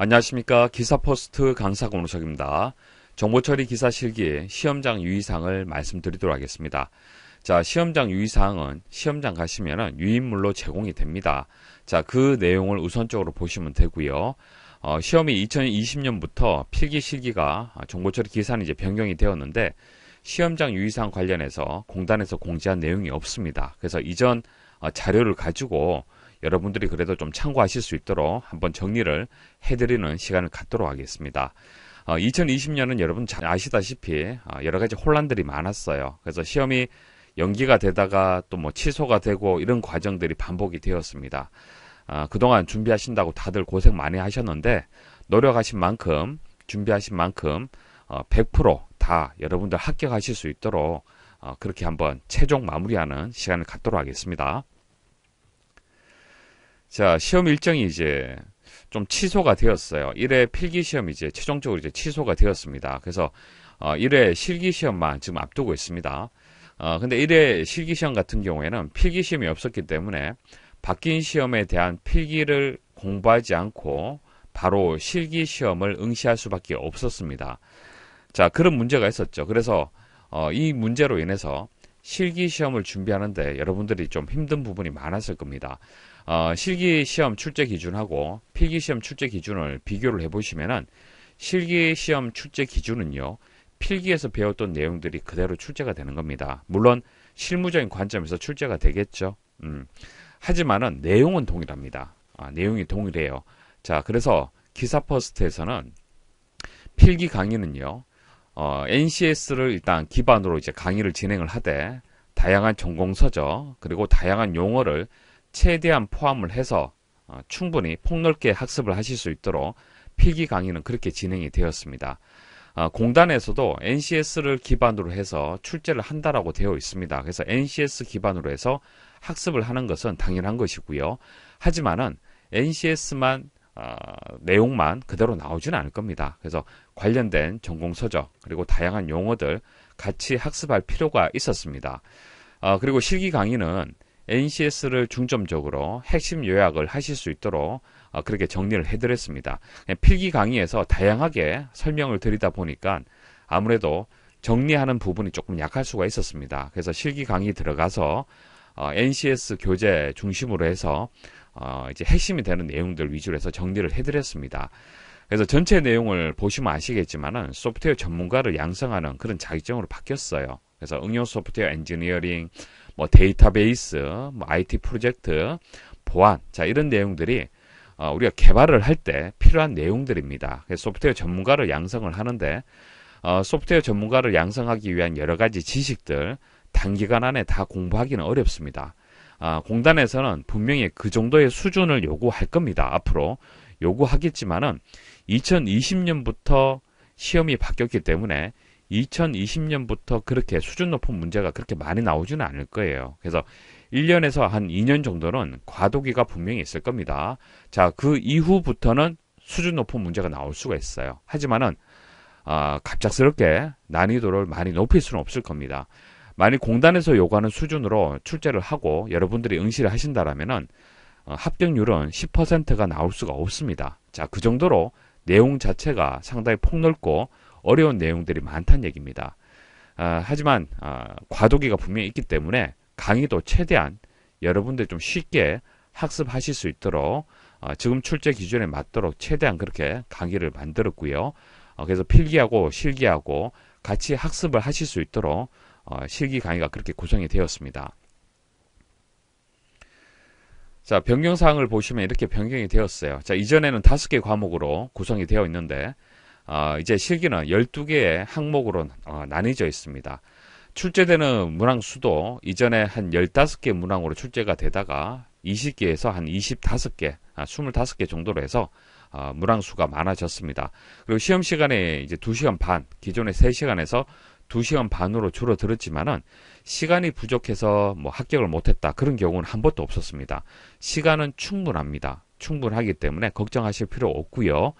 안녕하십니까. 기사포스트 강사 권우석입니다. 정보처리 기사 실기에 시험장 유의사항을 말씀드리도록 하겠습니다. 자, 시험장 유의사항은 시험장 가시면 유인물로 제공이 됩니다. 자, 그 내용을 우선적으로 보시면 되고요. 어, 시험이 2020년부터 필기 실기가 정보처리 기사는 이제 변경이 되었는데 시험장 유의사항 관련해서 공단에서 공지한 내용이 없습니다. 그래서 이전 어, 자료를 가지고 여러분들이 그래도 좀 참고하실 수 있도록 한번 정리를 해드리는 시간을 갖도록 하겠습니다. 어, 2020년은 여러분 잘 아시다시피 어, 여러 가지 혼란들이 많았어요. 그래서 시험이 연기가 되다가 또 뭐 취소가 되고 이런 과정들이 반복이 되었습니다. 아, 그동안 준비하신다고 다들 고생 많이 하셨는데 노력하신 만큼 준비하신 만큼 어, 100%다 여러분들 합격하실 수 있도록 어, 그렇게 한번 최종 마무리하는 시간을 갖도록 하겠습니다. 자, 시험 일정이 이제 좀 취소가 되었어요. 1회 필기 시험이 이제 최종적으로 이제 취소가 되었습니다. 그래서 어, 1회 실기 시험만 지금 앞두고 있습니다. 어, 근데 1회 실기 시험 같은 경우에는 필기 시험이 없었기 때문에 바뀐 시험에 대한 필기를 공부하지 않고 바로 실기 시험을 응시할 수밖에 없었습니다. 자, 그런 문제가 있었죠. 그래서 어, 이 문제로 인해서 실기 시험을 준비하는데 여러분들이 좀 힘든 부분이 많았을 겁니다. 어, 실기 시험 출제 기준하고 필기 시험 출제 기준을 비교를 해보시면은 실기 시험 출제 기준은요 필기에서 배웠던 내용들이 그대로 출제가 되는 겁니다. 물론 실무적인 관점에서 출제가 되겠죠. 음. 하지만은 내용은 동일합니다. 아, 내용이 동일해요. 자, 그래서 기사 퍼스트에서는 필기 강의는요, 어, NCS를 일단 기반으로 이제 강의를 진행을 하되 다양한 전공 서적 그리고 다양한 용어를 최대한 포함을 해서 어, 충분히 폭넓게 학습을 하실 수 있도록 필기 강의는 그렇게 진행이 되었습니다. 어, 공단에서도 NCS를 기반으로 해서 출제를 한다라고 되어 있습니다. 그래서 NCS 기반으로 해서 학습을 하는 것은 당연한 것이고요. 하지만은 NCS만 어, 내용만 그대로 나오지는 않을 겁니다. 그래서 관련된 전공 서적 그리고 다양한 용어들 같이 학습할 필요가 있었습니다. 어, 그리고 실기 강의는 NCS를 중점적으로 핵심 요약을 하실 수 있도록 어, 그렇게 정리를 해드렸습니다. 필기 강의에서 다양하게 설명을 드리다 보니까 아무래도 정리하는 부분이 조금 약할 수가 있었습니다. 그래서 실기 강의 들어가서 어, NCS 교재 중심으로 해서 어, 이제 핵심이 되는 내용들 위주로 해서 정리를 해드렸습니다. 그래서 전체 내용을 보시면 아시겠지만은 소프트웨어 전문가를 양성하는 그런 자격증으로 바뀌었어요. 그래서 응용 소프트웨어 엔지니어링, 뭐 데이터베이스, 뭐 IT 프로젝트, 보안, 자 이런 내용들이 어, 우리가 개발을 할 때 필요한 내용들입니다. 소프트웨어 전문가를 양성을 하는데 어, 소프트웨어 전문가를 양성하기 위한 여러 가지 지식들 단기간 안에 다 공부하기는 어렵습니다. 아, 공단에서는 분명히 그 정도의 수준을 요구할 겁니다. 앞으로 요구하겠지만은 2020년부터 시험이 바뀌었기 때문에 2020년부터 그렇게 수준 높은 문제가 그렇게 많이 나오지는 않을 거예요. 그래서 1년에서 한 2년 정도는 과도기가 분명히 있을 겁니다. 자, 그 이후부터는 수준 높은 문제가 나올 수가 있어요. 하지만은 아, 갑작스럽게 난이도를 많이 높일 수는 없을 겁니다. 만약 공단에서 요구하는 수준으로 출제를 하고 여러분들이 응시를 하신다라면은 어, 합격률은 10%가 나올 수가 없습니다. 자, 그 정도로 내용 자체가 상당히 폭넓고 어려운 내용들이 많다는 얘기입니다. 아, 하지만 아, 과도기가 분명히 있기 때문에 강의도 최대한 여러분들 좀 쉽게 학습하실 수 있도록 어, 지금 출제 기준에 맞도록 최대한 그렇게 강의를 만들었고요. 어, 그래서 필기하고 실기하고 같이 학습을 하실 수 있도록 어, 실기 강의가 그렇게 구성이 되었습니다. 자, 변경사항을 보시면 이렇게 변경이 되었어요. 자, 이전에는 다섯 개 과목으로 구성이 되어 있는데 어, 이제 실기는 12개의 항목으로 어, 나뉘어져 있습니다. 출제되는 문항 수도 이전에 한 15개 문항으로 출제가 되다가 20개에서 한 25개, 아, 25개 정도로 해서 어, 아, 문항 수가 많아졌습니다. 그리고 시험 시간에 이제 2시간 반, 기존의 3시간에서 2시간 반으로 줄어들었지만은 시간이 부족해서 뭐 합격을 못했다 그런 경우는 한 번도 없었습니다. 시간은 충분합니다. 충분하기 때문에 걱정하실 필요 없고요.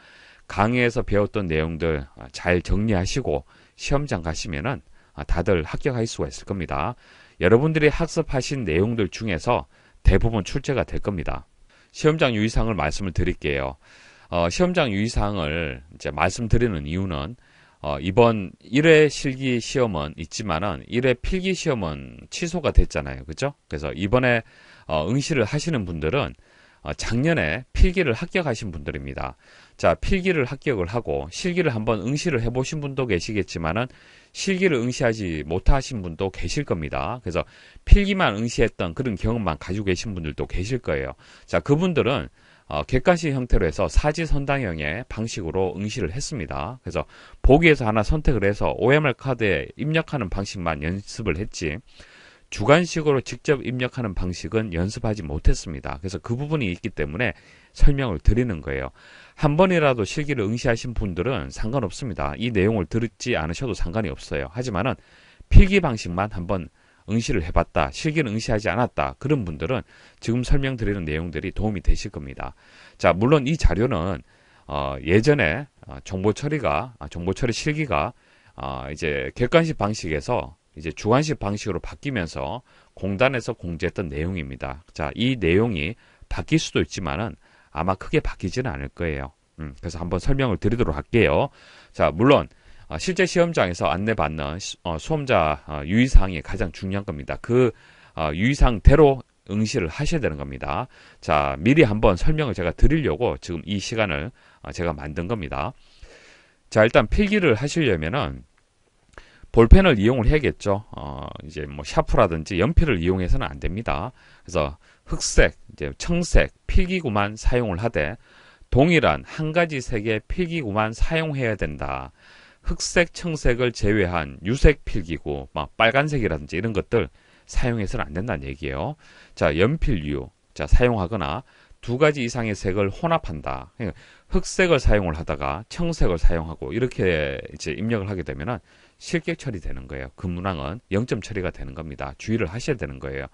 강의에서 배웠던 내용들 아, 잘 정리하시고 시험장 가시면은 아, 다들 합격할 수가 있을 겁니다. 여러분들이 학습하신 내용들 중에서 대부분 출제가 될 겁니다. 시험장 유의사항을 말씀을 드릴게요. 어, 시험장 유의사항을 이제 말씀드리는 이유는 어, 이번 1회 실기 시험은 있지만은 1회 필기 시험은 취소가 됐잖아요. 그죠? 그래서 이번에 어, 응시를 하시는 분들은 어, 작년에 필기를 합격하신 분들입니다. 자, 필기를 합격을 하고 실기를 한번 응시를 해보신 분도 계시겠지만은 실기를 응시하지 못하신 분도 계실 겁니다. 그래서 필기만 응시했던 그런 경험만 가지고 계신 분들도 계실 거예요. 자, 그분들은 어, 객관식 형태로 해서 사지선다형의 방식으로 응시를 했습니다. 그래서 보기에서 하나 선택을 해서 OMR 카드에 입력하는 방식만 연습을 했지 주관식으로 직접 입력하는 방식은 연습하지 못했습니다. 그래서 그 부분이 있기 때문에 설명을 드리는 거예요. 한 번이라도 실기를 응시하신 분들은 상관없습니다. 이 내용을 들었지 않으셔도 상관이 없어요. 하지만은 필기 방식만 한 번 응시를 해봤다, 실기는 응시하지 않았다 그런 분들은 지금 설명드리는 내용들이 도움이 되실 겁니다. 자, 물론 이 자료는 어, 예전에 어, 정보 처리가 아, 정보 처리 실기가 어, 이제 객관식 방식에서 이제 주관식 방식으로 바뀌면서 공단에서 공지했던 내용입니다. 자, 이 내용이 바뀔 수도 있지만은 아마 크게 바뀌지는 않을 거예요. 음, 그래서 한번 설명을 드리도록 할게요. 자, 물론 어, 실제 시험장에서 안내받는 어, 수험자 어, 유의사항이 가장 중요한 겁니다. 그 유의사항대로 응시를 하셔야 되는 겁니다. 자, 미리 한번 설명을 제가 드리려고 지금 이 시간을 제가 만든 겁니다. 자, 일단 필기를 하시려면은 볼펜을 이용을 해야겠죠. 어, 이제 뭐 샤프라든지 연필을 이용해서는 안 됩니다. 그래서 흑색, 이제 청색 필기구만 사용을 하되 동일한 한 가지 색의 필기구만 사용해야 된다. 흑색, 청색을 제외한 유색 필기구, 막 빨간색이라든지 이런 것들 사용해서는 안 된다는 얘기예요. 자, 연필류, 자 사용하거나 두 가지 이상의 색을 혼합한다. 그러니까 흑색을 사용을 하다가 청색을 사용하고 이렇게 이제 입력을 하게 되면은 실격 처리되는 거예요. 그 문항은 0점 처리가 되는 겁니다. 주의를 하셔야 되는 거예요.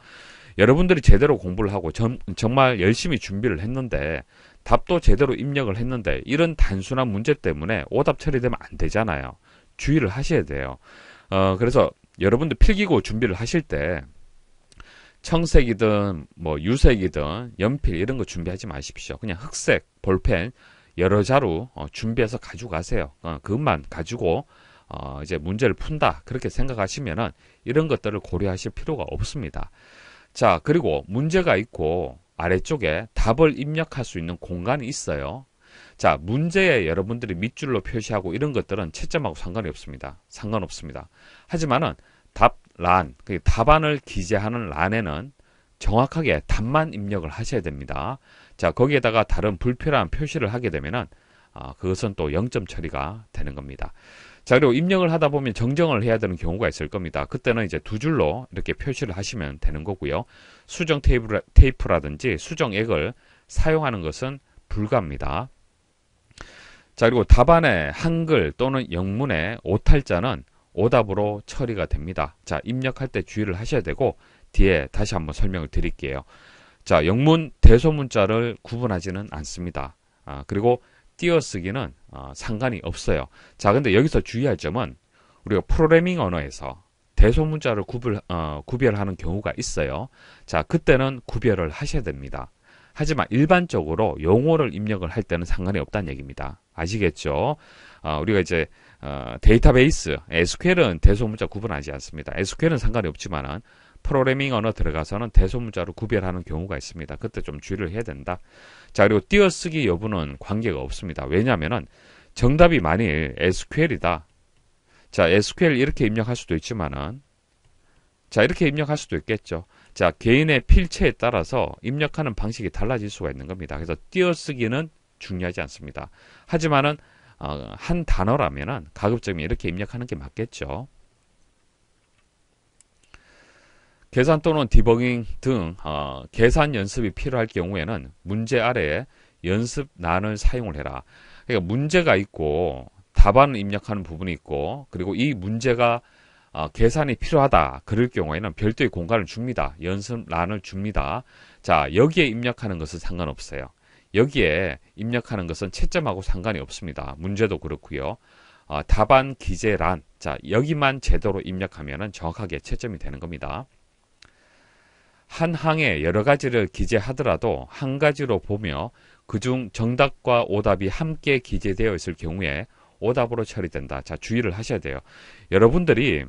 여러분들이 제대로 공부를 하고 정, 정말 열심히 준비를 했는데 답도 제대로 입력을 했는데 이런 단순한 문제 때문에 오답 처리되면 안 되잖아요. 주의를 하셔야 돼요. 어, 그래서 여러분들 필기고 준비를 하실 때 청색이든 뭐 유색이든 연필 이런 거 준비하지 마십시오. 그냥 흑색, 볼펜 여러 자루 어, 준비해서 가지고 가세요. 어, 그것만 가지고 어, 이제 문제를 푼다 그렇게 생각하시면은 이런 것들을 고려하실 필요가 없습니다. 자 그리고 문제가 있고 아래쪽에 답을 입력할 수 있는 공간이 있어요. 자 문제에 여러분들이 밑줄로 표시하고 이런 것들은 채점하고 상관이 없습니다. 상관없습니다. 하지만은 답란 그 답안을 기재하는 란에는 정확하게 답만 입력을 하셔야 됩니다. 자 거기에다가 다른 불필요한 표시를 하게 되면은 아, 그것은 또 0점 처리가 되는 겁니다. 자, 그리고 입력을 하다 보면 정정을 해야 되는 경우가 있을 겁니다. 그때는 이제 두 줄로 이렇게 표시를 하시면 되는 거고요. 수정 테이프라, 테이프라든지 수정액을 사용하는 것은 불가합니다. 자, 그리고 답안의 한글 또는 영문의 오탈자는 오답으로 처리가 됩니다. 자, 입력할 때 주의를 하셔야 되고 뒤에 다시 한번 설명을 드릴게요. 자, 영문 대소문자를 구분하지는 않습니다. 아, 그리고 띄어쓰기는 어, 상관이 없어요. 자, 근데 여기서 주의할 점은 우리가 프로그래밍 언어에서 대소문자를 구별, 어, 구별하는 경우가 있어요. 자, 그때는 구별을 하셔야 됩니다. 하지만 일반적으로 용어를 입력을 할 때는 상관이 없다는 얘기입니다. 아시겠죠? 어, 우리가 이제 어, 데이터베이스, SQL은 대소문자 구분하지 않습니다. SQL은 상관이 없지만은 프로그래밍 언어 들어가서는 대소문자로 구별하는 경우가 있습니다. 그때 좀 주의를 해야 된다. 자, 그리고 띄어쓰기 여부는 관계가 없습니다. 왜냐면은 정답이 만일 SQL이다. 자, SQL 이렇게 입력할 수도 있지만은 자, 이렇게 입력할 수도 있겠죠. 자, 개인의 필체에 따라서 입력하는 방식이 달라질 수가 있는 겁니다. 그래서 띄어쓰기는 중요하지 않습니다. 하지만은 어, 한 단어라면은 가급적이면 이렇게 입력하는 게 맞겠죠. 계산 또는 디버깅 등 어, 계산 연습이 필요할 경우에는 문제 아래에 연습란을 사용을 해라. 그러니까 문제가 있고 답안을 입력하는 부분이 있고 그리고 이 문제가 어, 계산이 필요하다. 그럴 경우에는 별도의 공간을 줍니다. 연습란을 줍니다. 자 여기에 입력하는 것은 상관없어요. 여기에 입력하는 것은 채점하고 상관이 없습니다. 문제도 그렇고요. 어, 답안 기재란 자 여기만 제대로 입력하면 정확하게 채점이 되는 겁니다. 한 항에 여러 가지를 기재하더라도 한 가지로 보며 그중 정답과 오답이 함께 기재되어 있을 경우에 오답으로 처리된다. 자, 주의를 하셔야 돼요. 여러분들이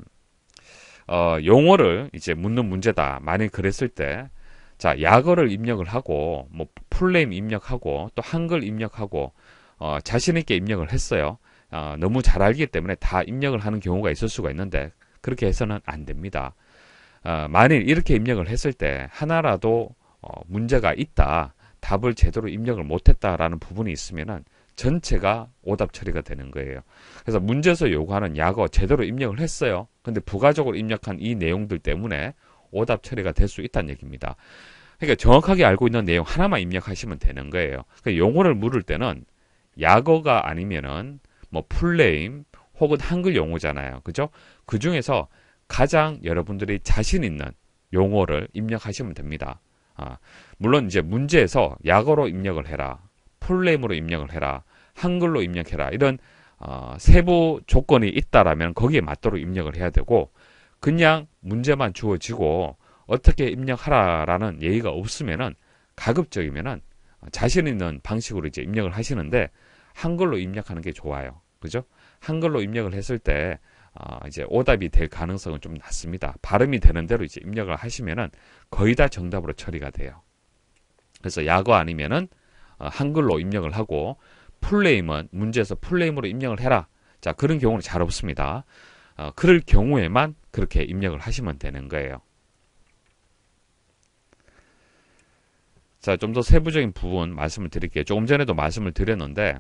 어, 용어를 이제 묻는 문제다. 만약 그랬을 때 자, 약어를 입력을 하고 뭐 풀네임 입력하고 또 한글 입력하고 어, 자신 있게 입력을 했어요. 어, 너무 잘 알기 때문에 다 입력을 하는 경우가 있을 수가 있는데 그렇게 해서는 안 됩니다. 어, 만일 이렇게 입력을 했을 때 하나라도 어, 문제가 있다, 답을 제대로 입력을 못했다라는 부분이 있으면은 전체가 오답 처리가 되는 거예요. 그래서 문제에서 요구하는 약어 제대로 입력을 했어요. 근데 부가적으로 입력한 이 내용들 때문에 오답 처리가 될 수 있다는 얘기입니다. 그러니까 정확하게 알고 있는 내용 하나만 입력하시면 되는 거예요. 그러니까 용어를 물을 때는 약어가 아니면은 뭐 풀네임 혹은 한글 용어잖아요. 그죠? 그 중에서 가장 여러분들이 자신 있는 용어를 입력하시면 됩니다. 아, 물론 이제 문제에서 약어로 입력을 해라, 풀네임으로 입력을 해라, 한글로 입력해라 이런 어, 세부 조건이 있다라면 거기에 맞도록 입력을 해야 되고 그냥 문제만 주어지고 어떻게 입력하라라는 예의가 없으면은 가급적이면은 자신 있는 방식으로 이제 입력을 하시는데 한글로 입력하는 게 좋아요. 그죠? 한글로 입력을 했을 때 어, 이제 오답이 될 가능성은 좀 낮습니다. 발음이 되는 대로 이제 입력을 하시면은 거의 다 정답으로 처리가 돼요. 그래서 야거 아니면은 어, 한글로 입력을 하고 풀네임은 문제에서 풀네임으로 입력을 해라. 자 그런 경우는 잘 없습니다. 어, 그럴 경우에만 그렇게 입력을 하시면 되는 거예요. 자, 좀 더 세부적인 부분 말씀을 드릴게요. 조금 전에도 말씀을 드렸는데,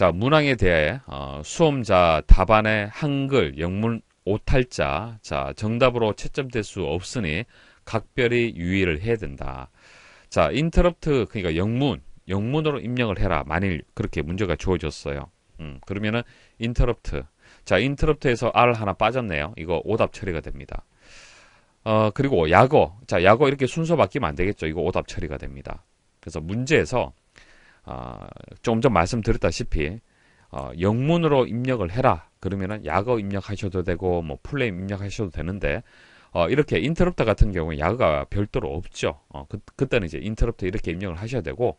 자, 문항에 대해 어, 수험자 답안의 한글, 영문 오탈자, 자, 정답으로 채점될 수 없으니 각별히 유의를 해야 된다. 자, 인터럽트, 그러니까 영문, 영문으로 입력을 해라. 만일 그렇게 문제가 주어졌어요. 음, 그러면은 인터럽트. 자, 인터럽트에서 R 하나 빠졌네요. 이거 오답 처리가 됩니다. 어, 그리고 야거. 자, 야거 이렇게 순서 바뀌면 안 되겠죠. 이거 오답 처리가 됩니다. 그래서 문제에서 어, 조금 전 말씀드렸다시피 어, 영문으로 입력을 해라 그러면은 약어 입력하셔도 되고 뭐플레임 입력하셔도 되는데 어, 이렇게 인터럽터 같은 경우에 약어가 별도로 없죠. 어, 그, 그때는 이제 인터럽터 이렇게 입력을 하셔야 되고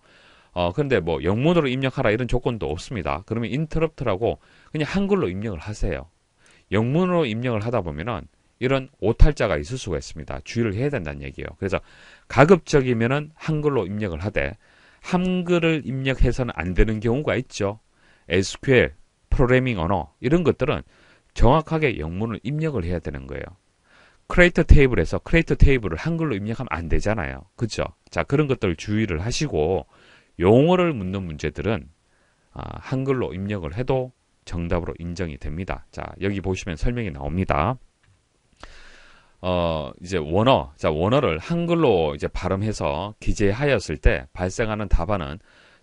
어, 근데 뭐 영문으로 입력하라 이런 조건도 없습니다. 그러면 인터럽트라고 그냥 한글로 입력을 하세요. 영문으로 입력을 하다 보면은 이런 오탈자가 있을 수가 있습니다. 주의를 해야 된다는 얘기예요. 그래서 가급적이면은 한글로 입력을 하되 한글을 입력해서는 안 되는 경우가 있죠. SQL, 프로그래밍 언어 이런 것들은 정확하게 영문을 입력을 해야 되는 거예요. 크레이터 테이블에서 크레이터 테이블을 한글로 입력하면 안 되잖아요. 그죠? 자, 그런 것들 을 주의를 하시고 용어를 묻는 문제들은 아, 한글로 입력을 해도 정답으로 인정이 됩니다. 자, 여기 보시면 설명이 나옵니다. 어, 이제 원어, 자, 원어를 한글로 이제 발음해서 기재하였을 때 발생하는 답안은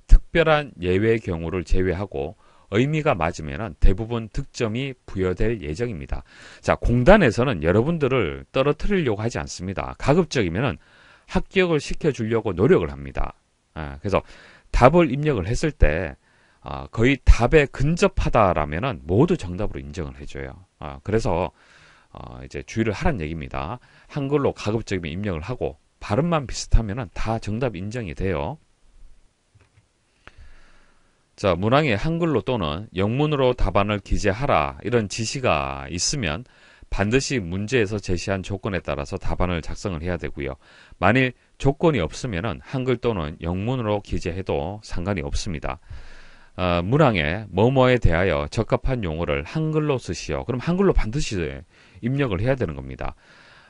특별한 예외 경우를 제외하고 의미가 맞으면 대부분 득점이 부여될 예정입니다. 자, 공단에서는 여러분들을 떨어뜨리려고 하지 않습니다. 가급적이면 합격을 시켜주려고 노력을 합니다. 아, 그래서 답을 입력을 했을 때 아, 거의 답에 근접하다라면 모두 정답으로 인정을 해줘요. 아, 그래서 어, 이제 주의를 하란 얘기입니다. 한글로 가급적이면 입력을 하고 발음만 비슷하면 다 정답 인정이 돼요. 자, 문항에 한글로 또는 영문으로 답안을 기재하라 이런 지시가 있으면 반드시 문제에서 제시한 조건에 따라서 답안을 작성을 해야 되고요. 만일 조건이 없으면 한글 또는 영문으로 기재해도 상관이 없습니다. 어, 문항에 뭐뭐에 대하여 적합한 용어를 한글로 쓰시오. 그럼 한글로 반드시 입력을 해야 되는 겁니다.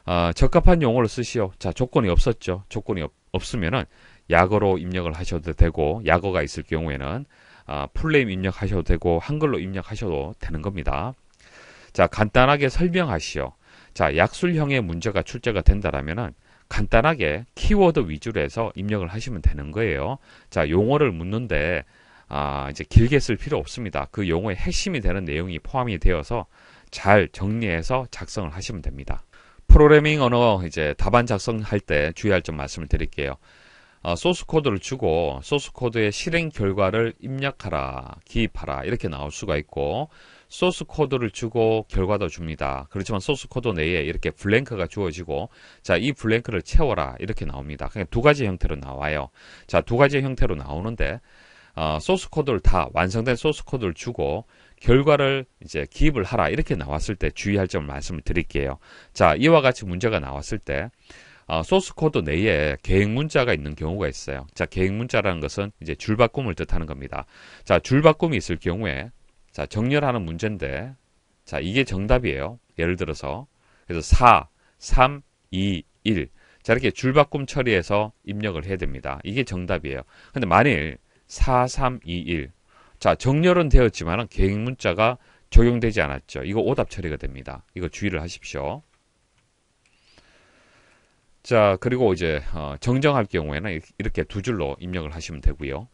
어, 적합한 용어를 쓰시오. 자, 조건이 없었죠. 조건이 없, 없으면은 약어로 입력을 하셔도 되고 약어가 있을 경우에는 아, 풀네임 입력하셔도 되고 한글로 입력하셔도 되는 겁니다. 자 간단하게 설명하시오. 자 약술형의 문제가 출제가 된다라면은 간단하게 키워드 위주로 해서 입력을 하시면 되는 거예요. 자 용어를 묻는데 아, 이제 길게 쓸 필요 없습니다. 그 용어의 핵심이 되는 내용이 포함이 되어서 잘 정리해서 작성을 하시면 됩니다. 프로그래밍 언어 이제 답안 작성할 때 주의할 점 말씀을 드릴게요. 어, 소스 코드를 주고 소스 코드의 실행 결과를 입력하라, 기입하라 이렇게 나올 수가 있고 소스 코드를 주고 결과도 줍니다. 그렇지만 소스 코드 내에 이렇게 블랭크가 주어지고 자, 이 블랭크를 채워라 이렇게 나옵니다. 그냥 그러니까 두 가지 형태로 나와요. 자, 두 가지 형태로 나오는데 어, 소스 코드를 다 완성된 소스 코드를 주고 결과를 이제 기입을 하라 이렇게 나왔을 때 주의할 점을 말씀을 드릴게요. 자 이와 같이 문제가 나왔을 때 어, 소스 코드 내에 계획 문자가 있는 경우가 있어요. 자 계획 문자라는 것은 이제 줄바꿈을 뜻하는 겁니다. 자 줄바꿈이 있을 경우에 자 정렬하는 문제인데 자 이게 정답이에요. 예를 들어서 그래서 4, 3, 2, 1. 자 이렇게 줄바꿈 처리해서 입력을 해야 됩니다. 이게 정답이에요. 근데 만일 4321. 자, 정렬은 되었지만 계획 문자가 적용되지 않았죠. 이거 오답 처리가 됩니다. 이거 주의를 하십시오. 자, 그리고 이제 어, 정정할 경우에는 이렇게 두 줄로 입력을 하시면 되고요.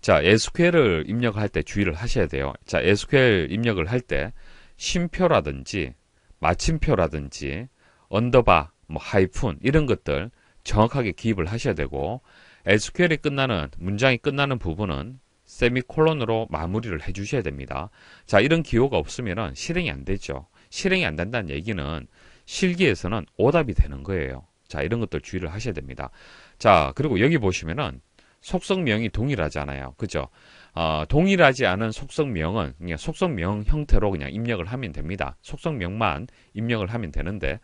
자, SQL을 입력할 때 주의를 하셔야 돼요. 자, SQL 입력을 할 때 쉼표라든지 마침표라든지 언더바, 뭐 하이픈 이런 것들 정확하게 기입을 하셔야 되고 SQL이 끝나는 문장이 끝나는 부분은 세미콜론으로 마무리를 해주셔야 됩니다. 자 이런 기호가 없으면 실행이 안 되죠. 실행이 안 된다는 얘기는 실기에서는 오답이 되는 거예요. 자 이런 것들 주의를 하셔야 됩니다. 자 그리고 여기 보시면은 속성명이 동일하잖아요. 그죠? 어, 동일하지 않은 속성명은 그냥 속성명 형태로 그냥 입력을 하면 됩니다. 속성명만 입력을 하면 되는데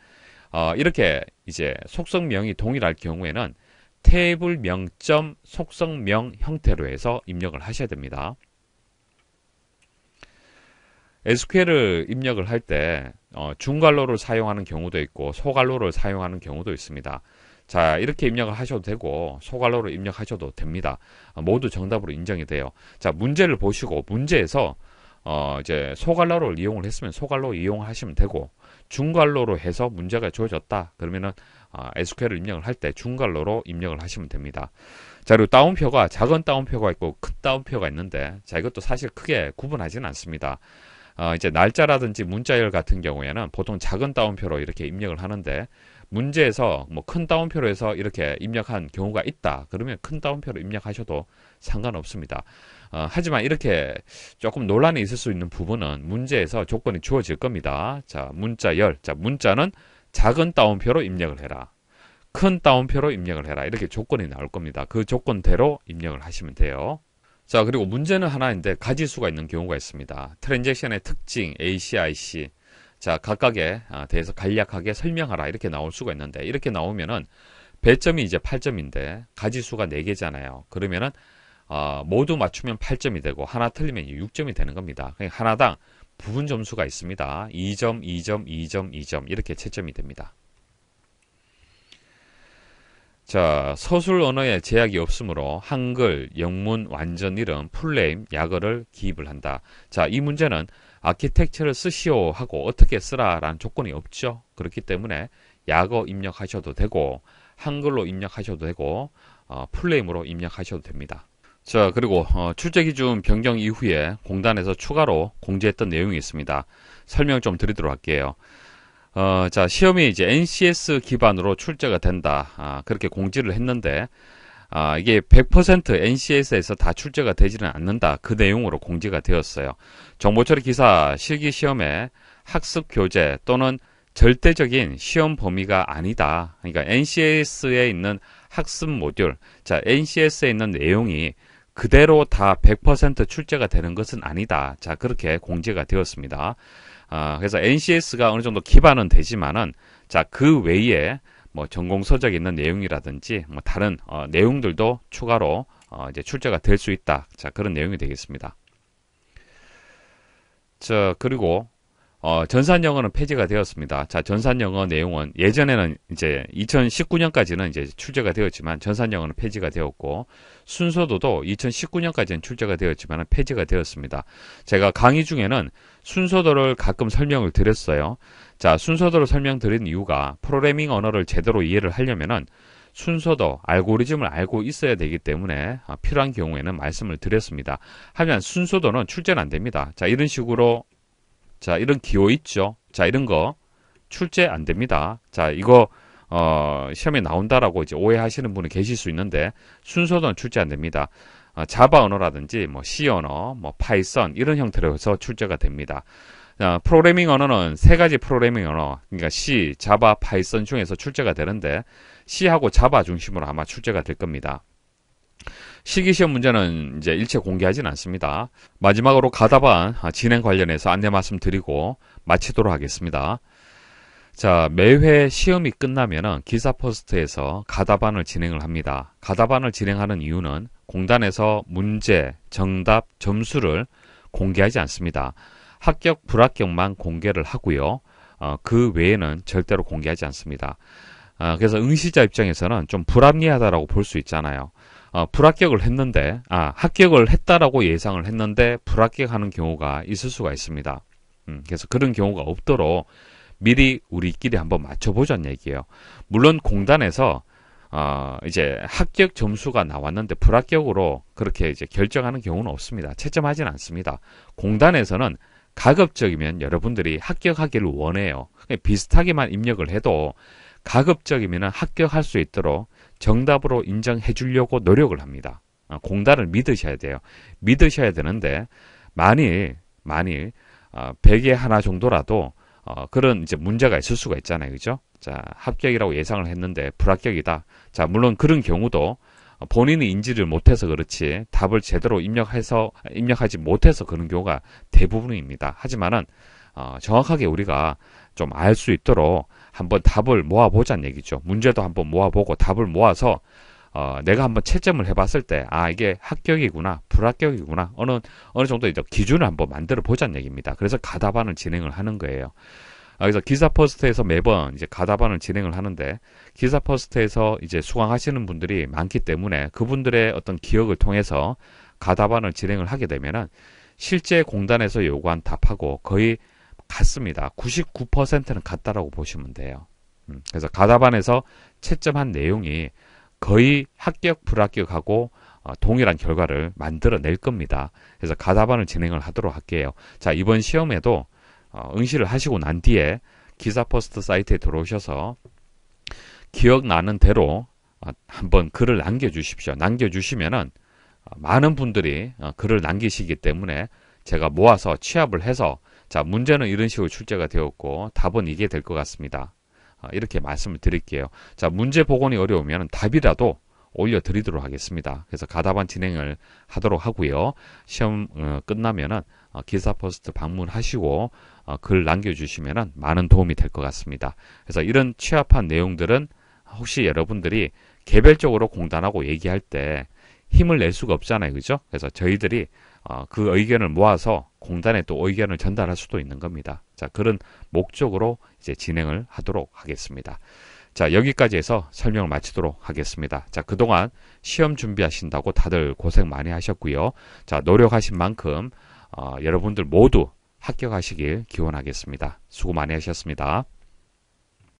어, 이렇게 이제 속성명이 동일할 경우에는 테이블 명점 속성명 형태로 해서 입력을 하셔야 됩니다. SQL을 입력을 할때 어, 중괄로를 사용하는 경우도 있고 소괄로를 사용하는 경우도 있습니다. 자 이렇게 입력을 하셔도 되고 소괄로를 입력하셔도 됩니다. 어, 모두 정답으로 인정이 돼요. 자 문제를 보시고 문제에서 어 이제 소괄로를 이용을 했으면 소괄로 이용하시면 되고 중괄로로 해서 문제가 주어졌다 그러면은 아, SQL을 입력을 할 때 중괄로로 입력을 하시면 됩니다. 자, 그리고 따옴표가 작은 따옴표가 있고 큰따옴표가 있는데 자, 이것도 사실 크게 구분하지는 않습니다. 어, 이제 날짜라든지 문자열 같은 경우에는 보통 작은 따옴표로 이렇게 입력을 하는데 문제에서 뭐큰따옴표로 해서 이렇게 입력한 경우가 있다. 그러면 큰따옴표로 입력하셔도 상관없습니다. 어, 하지만 이렇게 조금 논란이 있을 수 있는 부분은 문제에서 조건이 주어질 겁니다. 자, 문자열. 자, 문자는 작은 따옴표로 입력을 해라. 큰 따옴표로 입력을 해라. 이렇게 조건이 나올 겁니다. 그 조건대로 입력을 하시면 돼요. 자, 그리고 문제는 하나인데 가지수가 있는 경우가 있습니다. 트랜잭션의 특징, ACIC. 자, 각각에 아, 대해서 간략하게 설명하라. 이렇게 나올 수가 있는데 이렇게 나오면은 배점이 이제 8점인데 가지수가 4개잖아요. 그러면은 어, 모두 맞추면 8점이 되고 하나 틀리면 6점이 되는 겁니다. 그러니까 하나당 부분 점수가 있습니다. 2점, 2점, 2점, 2점 이렇게 채점이 됩니다. 자, 서술 언어에 제약이 없으므로 한글, 영문, 완전 이름, 풀네임, 약어를 기입을 한다. 자, 이 문제는 아키텍처를 쓰시오 하고 어떻게 쓰라라는 조건이 없죠. 그렇기 때문에 약어 입력하셔도 되고 한글로 입력하셔도 되고 어, 풀네임으로 입력하셔도 됩니다. 자 그리고 어, 출제 기준 변경 이후에 공단에서 추가로 공지했던 내용이 있습니다. 설명 좀 드리도록 할게요. 어, 자 시험이 이제 NCS 기반으로 출제가 된다 아, 그렇게 공지를 했는데 아, 이게 100% NCS에서 다 출제가 되지는 않는다 그 내용으로 공지가 되었어요. 정보처리 기사 실기 시험에 학습 교재 또는 절대적인 시험 범위가 아니다. 그러니까 NCS에 있는 학습 모듈, 자 NCS에 있는 내용이 그대로 다 100% 출제가 되는 것은 아니다. 자, 그렇게 공제가 되었습니다. 아, 그래서 NCS가 어느 정도 기반은 되지만은 자, 그 외에 뭐 전공 서적에 있는 내용이라든지 뭐 다른 어, 내용들도 추가로 어, 이제 출제가 될 수 있다. 자, 그런 내용이 되겠습니다. 자, 그리고 어, 전산 영어는 폐지가 되었습니다. 자, 전산 영어 내용은 예전에는 이제 2019년까지는 이제 출제가 되었지만 전산 영어는 폐지가 되었고 순서도도 2019년까지는 출제가 되었지만 폐지가 되었습니다. 제가 강의 중에는 순서도를 가끔 설명을 드렸어요. 자, 순서도를 설명드린 이유가 프로그래밍 언어를 제대로 이해를 하려면은 순서도 알고리즘을 알고 있어야 되기 때문에 아, 필요한 경우에는 말씀을 드렸습니다. 하지만 순서도는 출제는 안 됩니다. 자 이런 식으로 자, 이런 기호 있죠? 자, 이런 거 출제 안 됩니다. 자, 이거 어, 시험에 나온다라고 이제 오해하시는 분이 계실 수 있는데 순서는 출제 안 됩니다. 어, 자바 언어라든지 뭐 C 언어, 뭐 파이썬 이런 형태로서 해 출제가 됩니다. 어, 프로그래밍 언어는 세 가지 프로그래밍 언어, 그러니까 C, 자바, 파이썬 중에서 출제가 되는데 C하고 자바 중심으로 아마 출제가 될 겁니다. 시기시험 문제는 이제 일체 공개하진 않습니다. 마지막으로 가다반 진행 관련해서 안내 말씀드리고 마치도록 하겠습니다. 자, 매회 시험이 끝나면 기사 포스트에서 가다반을 진행을 합니다. 가다반을 진행하는 이유는 공단에서 문제, 정답, 점수를 공개하지 않습니다. 합격, 불합격만 공개를 하고요. 어, 그 외에는 절대로 공개하지 않습니다. 어, 그래서 응시자 입장에서는 좀 불합리하다라고 볼 수 있잖아요. 어, 불합격을 했는데 아 합격을 했다라고 예상을 했는데 불합격하는 경우가 있을 수가 있습니다. 음, 그래서 그런 경우가 없도록 미리 우리끼리 한번 맞춰보자는 얘기예요. 물론 공단에서 어, 이제 합격 점수가 나왔는데 불합격으로 그렇게 이제 결정하는 경우는 없습니다. 채점하진 않습니다. 공단에서는 가급적이면 여러분들이 합격하기를 원해요. 비슷하게만 입력을 해도 가급적이면 합격할 수 있도록 정답으로 인정해 주려고 노력을 합니다. 아, 공단을 믿으셔야 돼요. 믿으셔야 되는데 만일 만일 100에 어, 하나 정도라도 어, 그런 이제 문제가 있을 수가 있잖아요. 그죠? 자, 합격이라고 예상을 했는데 불합격이다. 자, 물론 그런 경우도 어, 본인이 인지를 못해서 그렇지 답을 제대로 입력해서 입력하지 못해서 그런 경우가 대부분입니다. 하지만은 어, 정확하게 우리가 좀 알 수 있도록 한번 답을 모아보자는 얘기죠. 문제도 한번 모아보고 답을 모아서 어, 내가 한번 채점을 해봤을 때, 아, 이게 합격이구나, 불합격이구나, 어느, 어느 정도 이제 기준을 한번 만들어 보자는 얘기입니다. 그래서 가답안을 진행을 하는 거예요. 아, 그래서 기사 포스트에서 매번 이제 가답안을 진행을 하는데, 기사 포스트에서 이제 수강하시는 분들이 많기 때문에 그분들의 어떤 기억을 통해서 가답안을 진행을 하게 되면은 실제 공단에서 요구한 답하고 거의 같습니다. 99%는 같다라고 보시면 돼요. 음, 그래서 가답안에서 채점한 내용이 거의 합격, 불합격하고 어, 동일한 결과를 만들어낼 겁니다. 그래서 가답안을 진행을 하도록 할게요. 자, 이번 시험에도 어, 응시를 하시고 난 뒤에 기사 포스트 사이트에 들어오셔서 기억나는 대로 어, 한번 글을 남겨주십시오. 남겨주시면은 많은 분들이 글을 남기시기 때문에 제가 모아서 취합을 해서 자, 문제는 이런 식으로 출제가 되었고 답은 이게 될 것 같습니다. 아, 이렇게 말씀을 드릴게요. 자, 문제 복원이 어려우면 답이라도 올려드리도록 하겠습니다. 그래서 가답안 진행을 하도록 하고요. 시험 어, 끝나면은 어, 기사 포스트 방문하시고 어, 글 남겨주시면은 많은 도움이 될 것 같습니다. 그래서 이런 취합한 내용들은 혹시 여러분들이 개별적으로 공단하고 얘기할 때 힘을 낼 수가 없잖아요. 그죠? 그래서 저희들이 어, 그 의견을 모아서 공단에 또 의견을 전달할 수도 있는 겁니다. 자, 그런 목적으로 이제 진행을 하도록 하겠습니다. 자, 여기까지 해서 설명을 마치도록 하겠습니다. 자, 그동안 시험 준비하신다고 다들 고생 많이 하셨고요. 자, 노력하신 만큼 어, 여러분들 모두 합격하시길 기원하겠습니다. 수고 많이 하셨습니다.